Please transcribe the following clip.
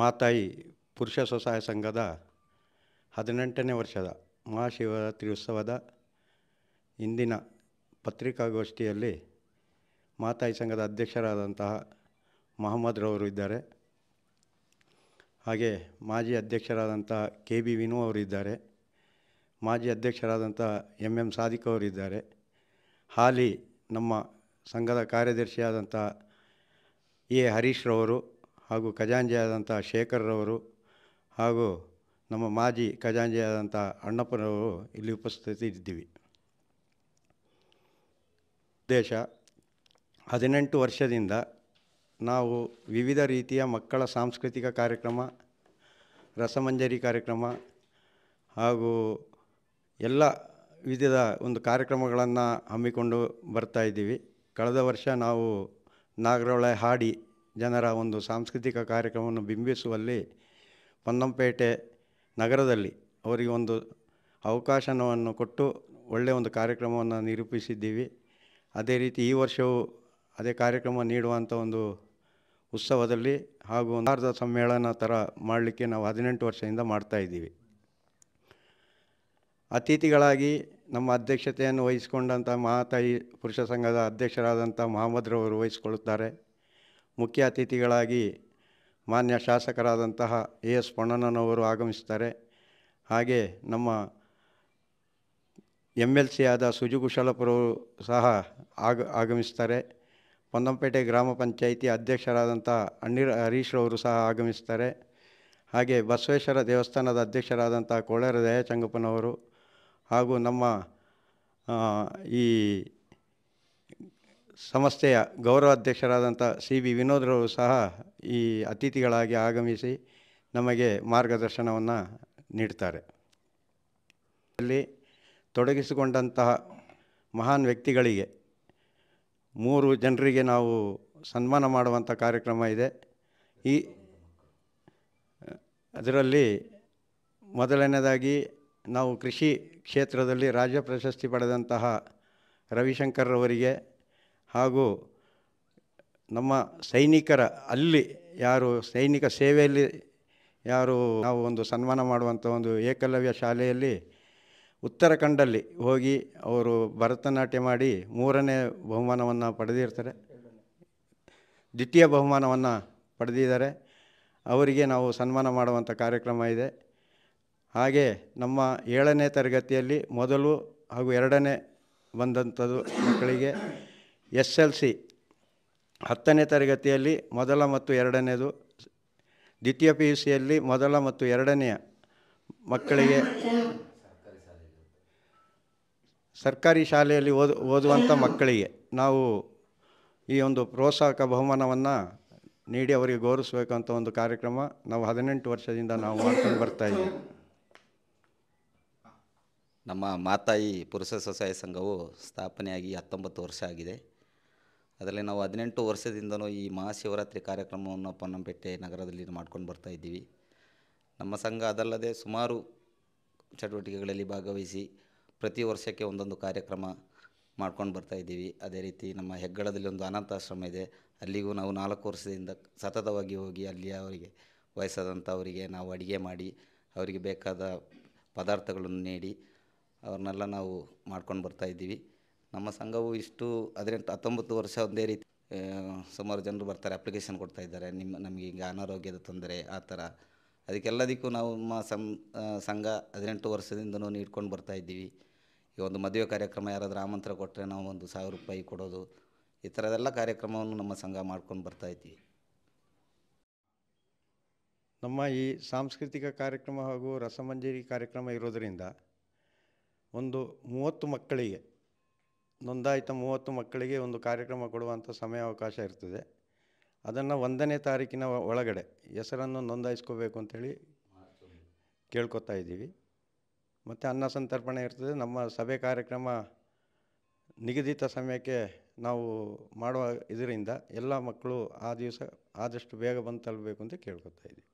ಮಾತಾಯಿ ಪುರುಷ ಸ್ವಸಹಾಯ ಸಂಘದ ಹದಿನೆಂಟನೇ ವರ್ಷದ ಮಹಾಶಿವರಾತ್ರಿ ಉತ್ಸವದ ಇಂದಿನ ಪತ್ರಿಕಾಗೋಷ್ಠಿಯಲ್ಲಿ ಮಾತಾಯಿ ಸಂಘದ ಅಧ್ಯಕ್ಷರಾದಂತಹ ಮಹಮ್ಮದ್ ರವರು ಇದ್ದಾರೆ ಹಾಗೆ ಮಾಜಿ ಅಧ್ಯಕ್ಷರಾದಂಥ ಕೆ ಬಿ ವಿನು ಇದ್ದಾರೆ ಮಾಜಿ ಅಧ್ಯಕ್ಷರಾದಂಥ ಎಮ್ ಎಂ ಸಾದಿಕ್ ಇದ್ದಾರೆ ಹಾಲಿ ನಮ್ಮ ಸಂಘದ ಕಾರ್ಯದರ್ಶಿಯಾದಂಥ ಎ ಹರೀಶ್ರವರು ಹಾಗೂ ಖಜಾಂಜಿಯಾದಂಥ ಶೇಖರ್ರವರು ಹಾಗೂ ನಮ್ಮ ಮಾಜಿ ಖಜಾಂಜಿಯಾದಂಥ ಅಣ್ಣಪ್ಪನವರು ಇಲ್ಲಿ ಉಪಸ್ಥಿತಿ ಇದ್ದೀವಿ ದೇಶ ಹದಿನೆಂಟು ವರ್ಷದಿಂದ ನಾವು ವಿವಿಧ ರೀತಿಯ ಮಕ್ಕಳ ಸಾಂಸ್ಕೃತಿಕ ಕಾರ್ಯಕ್ರಮ ರಸಮಂಜರಿ ಕಾರ್ಯಕ್ರಮ ಹಾಗೂ ಎಲ್ಲ ವಿಧದ ಒಂದು ಕಾರ್ಯಕ್ರಮಗಳನ್ನು ಹಮ್ಮಿಕೊಂಡು ಬರ್ತಾ ಇದ್ದೀವಿ ಕಳೆದ ವರ್ಷ ನಾವು ನಾಗರೊಳೆ ಹಾಡಿ ಜನರ ಒಂದು ಸಾಂಸ್ಕೃತಿಕ ಕಾರ್ಯಕ್ರಮವನ್ನು ಬಿಂಬಿಸುವಲ್ಲಿ ಪೊನ್ನಂಪೇಟೆ ನಗರದಲ್ಲಿ ಅವರಿಗೆ ಒಂದು ಅವಕಾಶವನ್ನು ಕೊಟ್ಟು ಒಳ್ಳೆಯ ಒಂದು ಕಾರ್ಯಕ್ರಮವನ್ನು ನಿರೂಪಿಸಿದ್ದೀವಿ ಅದೇ ರೀತಿ ಈ ವರ್ಷವೂ ಅದೇ ಕಾರ್ಯಕ್ರಮ ನೀಡುವಂಥ ಒಂದು ಉತ್ಸವದಲ್ಲಿ ಹಾಗೂ ನಾರದ ಸಮ್ಮೇಳನ ಥರ ಮಾಡಲಿಕ್ಕೆ ನಾವು ಹದಿನೆಂಟು ವರ್ಷದಿಂದ ಮಾಡ್ತಾಯಿದ್ದೀವಿ ಅತಿಥಿಗಳಾಗಿ ನಮ್ಮ ಅಧ್ಯಕ್ಷತೆಯನ್ನು ವಹಿಸಿಕೊಂಡಂಥ ಮಹಾತಾಯಿ ಪುರುಷ ಸಂಘದ ಅಧ್ಯಕ್ಷರಾದಂಥ ಮಹಮ್ಮದ್ರವರು ವಹಿಸಿಕೊಳ್ಳುತ್ತಾರೆ ಮುಖ್ಯ ಅತಿಥಿಗಳಾಗಿ ಮಾನ್ಯ ಶಾಸಕರಾದಂತಹ ಎ ಎಸ್ ಪೊಣ್ಣನವರು ಆಗಮಿಸ್ತಾರೆ ಹಾಗೆ ನಮ್ಮ ಎಮ್ ಎಲ್ ಸಿ ಆದ ಸುಜುಕುಶಲಪುರವರು ಸಹ ಆಗ ಆಗಮಿಸ್ತಾರೆ ಪೊನ್ನಂಪೇಟೆ ಗ್ರಾಮ ಪಂಚಾಯಿತಿ ಅಧ್ಯಕ್ಷರಾದಂಥ ಅಣ್ಣೀರ್ ಹರೀಶ್ರವರು ಸಹ ಆಗಮಿಸ್ತಾರೆ ಹಾಗೆ ಬಸವೇಶ್ವರ ದೇವಸ್ಥಾನದ ಅಧ್ಯಕ್ಷರಾದಂಥ ಕೋಳೇರ ದಯಾಚಂಗಪ್ಪನವರು ಹಾಗೂ ನಮ್ಮ ಈ ಸಂಸ್ಥೆಯ ಗೌರವಾಧ್ಯಕ್ಷರಾದಂಥ ಸಿ ಬಿ ವಿನೋದ್ರವರು ಸಹ ಈ ಅತಿಥಿಗಳಾಗಿ ಆಗಮಿಸಿ ನಮಗೆ ಮಾರ್ಗದರ್ಶನವನ್ನು ನೀಡ್ತಾರೆ ಅಲ್ಲಿ ತೊಡಗಿಸಿಕೊಂಡಂತಹ ಮಹಾನ್ ವ್ಯಕ್ತಿಗಳಿಗೆ ಮೂರು ಜನರಿಗೆ ನಾವು ಸನ್ಮಾನ ಮಾಡುವಂಥ ಕಾರ್ಯಕ್ರಮ ಇದೆ ಈ ಅದರಲ್ಲಿ ಮೊದಲನೇದಾಗಿ ನಾವು ಕೃಷಿ ಕ್ಷೇತ್ರದಲ್ಲಿ ರಾಜ್ಯ ಪ್ರಶಸ್ತಿ ಪಡೆದಂತಹ ರವಿಶಂಕರ್ರವರಿಗೆ ಹಾಗೂ ನಮ್ಮ ಸೈನಿಕರ ಅಲ್ಲಿ ಯಾರು ಸೈನಿಕ ಸೇವೆಯಲ್ಲಿ ಯಾರು ನಾವು ಒಂದು ಸನ್ಮಾನ ಮಾಡುವಂಥ ಒಂದು ಏಕಲವ್ಯ ಶಾಲೆಯಲ್ಲಿ ಉತ್ತರಾಖಂಡಲ್ಲಿ ಹೋಗಿ ಅವರು ಭರತನಾಟ್ಯ ಮಾಡಿ ಮೂರನೇ ಬಹುಮಾನವನ್ನು ಪಡೆದಿರ್ತಾರೆ ದ್ವಿತೀಯ ಬಹುಮಾನವನ್ನು ಪಡೆದಿದ್ದಾರೆ ಅವರಿಗೆ ನಾವು ಸನ್ಮಾನ ಮಾಡುವಂಥ ಕಾರ್ಯಕ್ರಮ ಇದೆ ಹಾಗೆ ನಮ್ಮ ಏಳನೇ ತರಗತಿಯಲ್ಲಿ ಮೊದಲು ಹಾಗೂ ಎರಡನೇ ಬಂದಂಥದ್ದು ಮಕ್ಕಳಿಗೆ ಎಸ್ ಎಲ್ ಸಿ ಹತ್ತನೇ ತರಗತಿಯಲ್ಲಿ ಮೊದಲ ಮತ್ತು ಎರಡನೇದು ದ್ವಿತೀಯ ಪಿ ಯು ಸಿಯಲ್ಲಿ ಮೊದಲ ಮತ್ತು ಎರಡನೆಯ ಮಕ್ಕಳಿಗೆ ಸರ್ಕಾರಿ ಶಾಲೆಯಲ್ಲಿ ಓದು ಓದುವಂಥ ಮಕ್ಕಳಿಗೆ ನಾವು ಈ ಒಂದು ಪ್ರೋತ್ಸಾಹಕ ಬಹುಮಾನವನ್ನು ನೀಡಿ ಅವರಿಗೆ ಗೌರವಿಸಬೇಕಂತ ಒಂದು ಕಾರ್ಯಕ್ರಮ ನಾವು ಹದಿನೆಂಟು ವರ್ಷದಿಂದ ನಾವು ಮಾಡ್ಕೊಂಡು ಇದ್ದೀವಿ ನಮ್ಮ ಮಾತಾಯಿ ಪುರುಷ ಸ್ವಸಹಾಯ ಸಂಘವು ಸ್ಥಾಪನೆಯಾಗಿ ಹತ್ತೊಂಬತ್ತು ವರ್ಷ ಆಗಿದೆ ಅದರಲ್ಲಿ ನಾವು ಹದಿನೆಂಟು ವರ್ಷದಿಂದಲೂ ಈ ಮಹಾಶಿವರಾತ್ರಿ ಕಾರ್ಯಕ್ರಮವನ್ನು ಪೊನ್ನಂಪೇಟೆ ನಗರದಲ್ಲಿ ಮಾಡ್ಕೊಂಡು ಬರ್ತಾ ಇದ್ದೀವಿ ನಮ್ಮ ಸಂಘ ಅದಲ್ಲದೆ ಸುಮಾರು ಚಟುವಟಿಕೆಗಳಲ್ಲಿ ಭಾಗವಹಿಸಿ ಪ್ರತಿ ವರ್ಷಕ್ಕೆ ಒಂದೊಂದು ಕಾರ್ಯಕ್ರಮ ಮಾಡ್ಕೊಂಡು ಬರ್ತಾ ಇದ್ದೀವಿ ಅದೇ ರೀತಿ ನಮ್ಮ ಹೆಗ್ಗಳದಲ್ಲಿ ಒಂದು ಅನಾಥಾಶ್ರಮ ಇದೆ ಅಲ್ಲಿಗೂ ನಾವು ನಾಲ್ಕು ವರ್ಷದಿಂದ ಸತತವಾಗಿ ಹೋಗಿ ಅಲ್ಲಿ ಅವರಿಗೆ ವಯಸ್ಸಾದಂಥವರಿಗೆ ನಾವು ಅಡುಗೆ ಮಾಡಿ ಅವರಿಗೆ ಬೇಕಾದ ಪದಾರ್ಥಗಳನ್ನು ನೀಡಿ ಅವ್ರನ್ನೆಲ್ಲ ನಾವು ಮಾಡ್ಕೊಂಡು ಬರ್ತಾಯಿದ್ದೀವಿ ನಮ್ಮ ಸಂಘವು ಇಷ್ಟು ಹದಿನೆಂಟು ಹತ್ತೊಂಬತ್ತು ವರ್ಷ ಒಂದೇ ರೀತಿ ಸುಮಾರು ಜನರು ಬರ್ತಾರೆ ಅಪ್ಲಿಕೇಶನ್ ಕೊಡ್ತಾ ಇದ್ದಾರೆ ನಿಮ್ಮ ನಮಗೆ ಈಗ ಅನಾರೋಗ್ಯದ ತೊಂದರೆ ಆ ಥರ ಅದಕ್ಕೆಲ್ಲದಕ್ಕೂ ನಾವು ನಮ್ಮ ಸಂ ಸಂಘ ಹದಿನೆಂಟು ವರ್ಷದಿಂದಲೂ ನೀಡ್ಕೊಂಡು ಬರ್ತಾ ಇದ್ದೀವಿ ಈ ಒಂದು ಮದುವೆ ಕಾರ್ಯಕ್ರಮ ಯಾರಾದರೂ ಆಮಂತ್ರ ಕೊಟ್ಟರೆ ನಾವು ಒಂದು ಸಾವಿರ ರೂಪಾಯಿ ಕೊಡೋದು ಈ ಥರದೆಲ್ಲ ಕಾರ್ಯಕ್ರಮವನ್ನು ನಮ್ಮ ಸಂಘ ಮಾಡ್ಕೊಂಡು ಬರ್ತಾ ಇದ್ದೀವಿ ನಮ್ಮ ಈ ಸಾಂಸ್ಕೃತಿಕ ಕಾರ್ಯಕ್ರಮ ಹಾಗೂ ರಸಮಂಜರಿ ಕಾರ್ಯಕ್ರಮ ಇರೋದರಿಂದ ಒಂದು ಮೂವತ್ತು ಮಕ್ಕಳಿಗೆ ನೋಂದಾಯಿತ ಮೂವತ್ತು ಮಕ್ಕಳಿಗೆ ಒಂದು ಕಾರ್ಯಕ್ರಮ ಕೊಡುವಂಥ ಸಮಯಾವಕಾಶ ಇರ್ತದೆ ಅದನ್ನು ಒಂದನೇ ತಾರೀಕಿನ ಒಳಗಡೆ ಹೆಸರನ್ನು ನೋಂದಾಯಿಸ್ಕೋಬೇಕು ಅಂಥೇಳಿ ಕೇಳ್ಕೊತಾ ಇದ್ದೀವಿ ಮತ್ತು ಅನ್ನ ಸಂತರ್ಪಣೆ ಇರ್ತದೆ ನಮ್ಮ ಸಭೆ ಕಾರ್ಯಕ್ರಮ ನಿಗದಿತ ಸಮಯಕ್ಕೆ ನಾವು ಮಾಡುವ ಇದರಿಂದ ಎಲ್ಲ ಮಕ್ಕಳು ಆ ದಿವಸ ಆದಷ್ಟು ಬೇಗ ಬಂದು ತಲುಪಬೇಕು ಅಂತ ಕೇಳ್ಕೊತಾ ಇದ್ದೀವಿ